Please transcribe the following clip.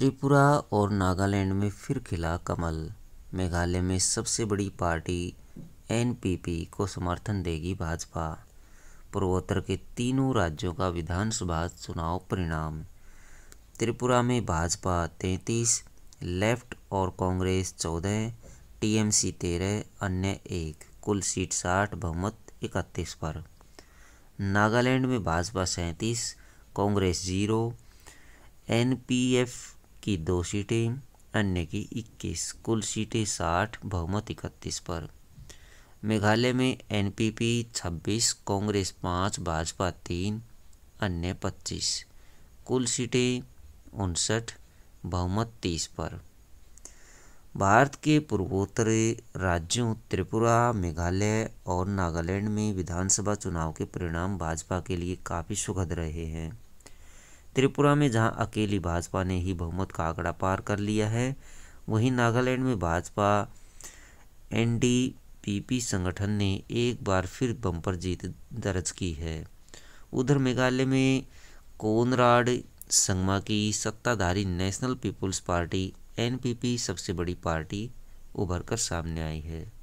त्रिपुरा और नागालैंड में फिर खिला कमल मेघालय में सबसे बड़ी पार्टी एनपीपी को समर्थन देगी भाजपा पूर्वोत्तर के तीनों राज्यों का विधानसभा चुनाव परिणाम त्रिपुरा में भाजपा तैंतीस लेफ्ट और कांग्रेस चौदह टीएमसी तेरह अन्य एक कुल सीट साठ बहुमत इकतीस पर नागालैंड में भाजपा सैंतीस कांग्रेस जीरो एनपीएफ की दो सीटें अन्य की इक्कीस कुल सीटें साठ बहुमत इकतीस पर मेघालय में एनपीपी छब्बीस कांग्रेस पाँच भाजपा तीन अन्य पच्चीस कुल सीटें उनसठ बहुमत तीस पर भारत के पूर्वोत्तरी राज्यों त्रिपुरा मेघालय और नागालैंड में विधानसभा चुनाव के परिणाम भाजपा के लिए काफ़ी सुखद रहे हैं त्रिपुरा में जहां अकेली भाजपा ने ही बहुमत का आंकड़ा पार कर लिया है वहीं नागालैंड में भाजपा एन संगठन ने एक बार फिर बम्पर जीत दर्ज की है उधर मेघालय में कोनराड संगमा की सत्ताधारी नेशनल पीपुल्स पार्टी एनपीपी सबसे बड़ी पार्टी उभर कर सामने आई है